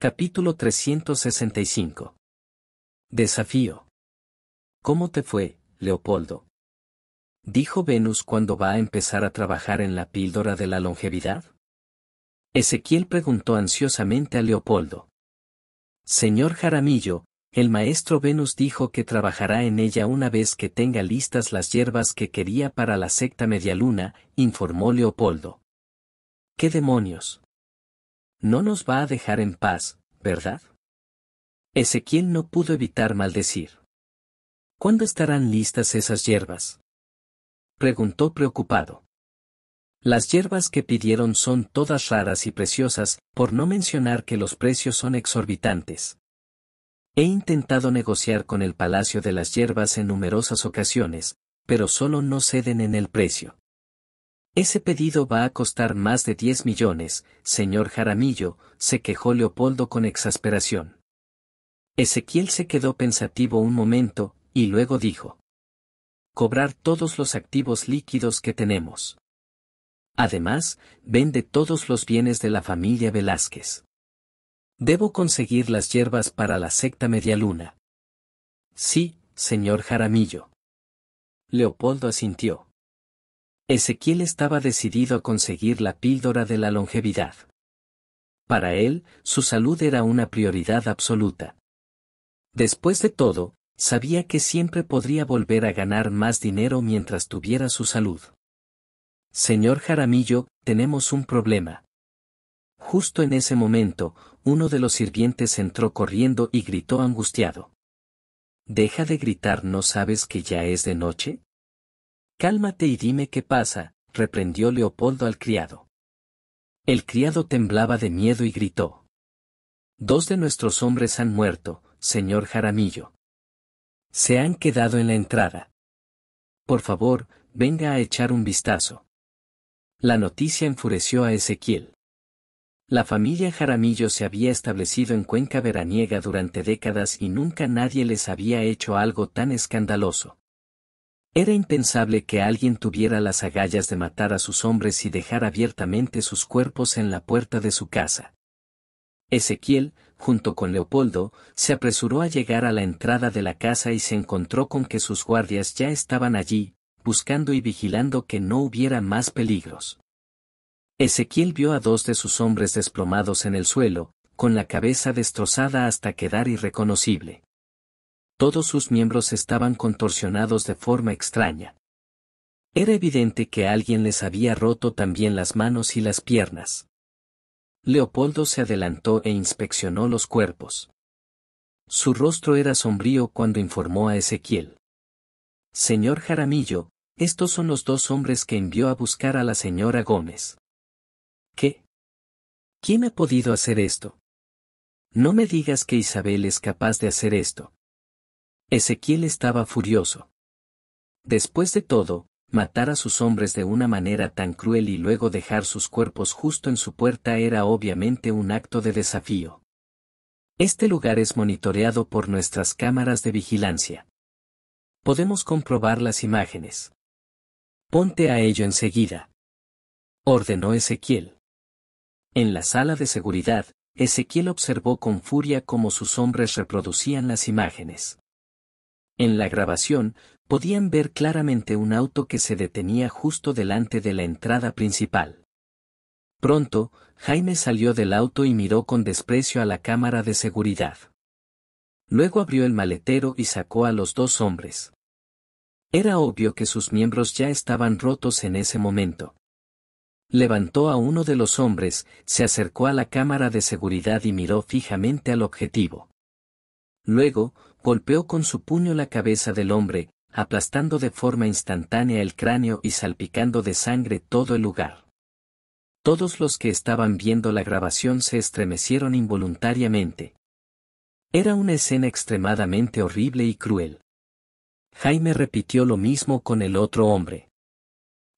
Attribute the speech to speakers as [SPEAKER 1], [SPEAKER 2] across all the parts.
[SPEAKER 1] Capítulo 365. Desafío. ¿Cómo te fue, Leopoldo? Dijo Venus cuando va a empezar a trabajar en la píldora de la longevidad. Ezequiel preguntó ansiosamente a Leopoldo. Señor Jaramillo, el maestro Venus dijo que trabajará en ella una vez que tenga listas las hierbas que quería para la secta medialuna, informó Leopoldo. ¿Qué demonios? No nos va a dejar en paz, ¿verdad? Ezequiel no pudo evitar maldecir. ¿Cuándo estarán listas esas hierbas? Preguntó preocupado. Las hierbas que pidieron son todas raras y preciosas, por no mencionar que los precios son exorbitantes. He intentado negociar con el Palacio de las Hierbas en numerosas ocasiones, pero solo no ceden en el precio. Ese pedido va a costar más de 10 millones, señor Jaramillo, se quejó Leopoldo con exasperación. Ezequiel se quedó pensativo un momento, y luego dijo. Cobrar todos los activos líquidos que tenemos. Además, vende todos los bienes de la familia Velázquez. Debo conseguir las hierbas para la secta medialuna. Sí, señor Jaramillo. Leopoldo asintió. Ezequiel estaba decidido a conseguir la píldora de la longevidad. Para él, su salud era una prioridad absoluta. Después de todo, sabía que siempre podría volver a ganar más dinero mientras tuviera su salud. Señor Jaramillo, tenemos un problema. Justo en ese momento, uno de los sirvientes entró corriendo y gritó angustiado. Deja de gritar, ¿no sabes que ya es de noche? Cálmate y dime qué pasa, reprendió Leopoldo al criado. El criado temblaba de miedo y gritó. Dos de nuestros hombres han muerto, señor Jaramillo. Se han quedado en la entrada. Por favor, venga a echar un vistazo. La noticia enfureció a Ezequiel. La familia Jaramillo se había establecido en Cuenca Veraniega durante décadas y nunca nadie les había hecho algo tan escandaloso. Era impensable que alguien tuviera las agallas de matar a sus hombres y dejar abiertamente sus cuerpos en la puerta de su casa. Ezequiel, junto con Leopoldo, se apresuró a llegar a la entrada de la casa y se encontró con que sus guardias ya estaban allí, buscando y vigilando que no hubiera más peligros. Ezequiel vio a dos de sus hombres desplomados en el suelo, con la cabeza destrozada hasta quedar irreconocible todos sus miembros estaban contorsionados de forma extraña. Era evidente que alguien les había roto también las manos y las piernas. Leopoldo se adelantó e inspeccionó los cuerpos. Su rostro era sombrío cuando informó a Ezequiel. Señor Jaramillo, estos son los dos hombres que envió a buscar a la señora Gómez. ¿Qué? ¿Quién ha podido hacer esto? No me digas que Isabel es capaz de hacer esto. Ezequiel estaba furioso. Después de todo, matar a sus hombres de una manera tan cruel y luego dejar sus cuerpos justo en su puerta era obviamente un acto de desafío. Este lugar es monitoreado por nuestras cámaras de vigilancia. Podemos comprobar las imágenes. Ponte a ello enseguida. Ordenó Ezequiel. En la sala de seguridad, Ezequiel observó con furia cómo sus hombres reproducían las imágenes. En la grabación, podían ver claramente un auto que se detenía justo delante de la entrada principal. Pronto, Jaime salió del auto y miró con desprecio a la cámara de seguridad. Luego abrió el maletero y sacó a los dos hombres. Era obvio que sus miembros ya estaban rotos en ese momento. Levantó a uno de los hombres, se acercó a la cámara de seguridad y miró fijamente al objetivo. Luego, golpeó con su puño la cabeza del hombre, aplastando de forma instantánea el cráneo y salpicando de sangre todo el lugar. Todos los que estaban viendo la grabación se estremecieron involuntariamente. Era una escena extremadamente horrible y cruel. Jaime repitió lo mismo con el otro hombre.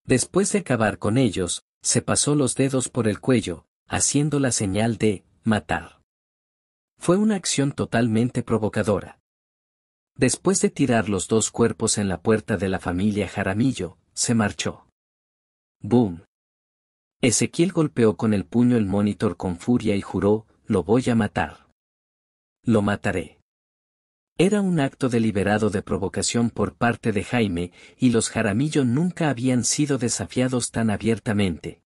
[SPEAKER 1] Después de acabar con ellos, se pasó los dedos por el cuello, haciendo la señal de matar. Fue una acción totalmente provocadora. Después de tirar los dos cuerpos en la puerta de la familia Jaramillo, se marchó. ¡Boom! Ezequiel golpeó con el puño el monitor con furia y juró, lo voy a matar. Lo mataré. Era un acto deliberado de provocación por parte de Jaime, y los Jaramillo nunca habían sido desafiados tan abiertamente.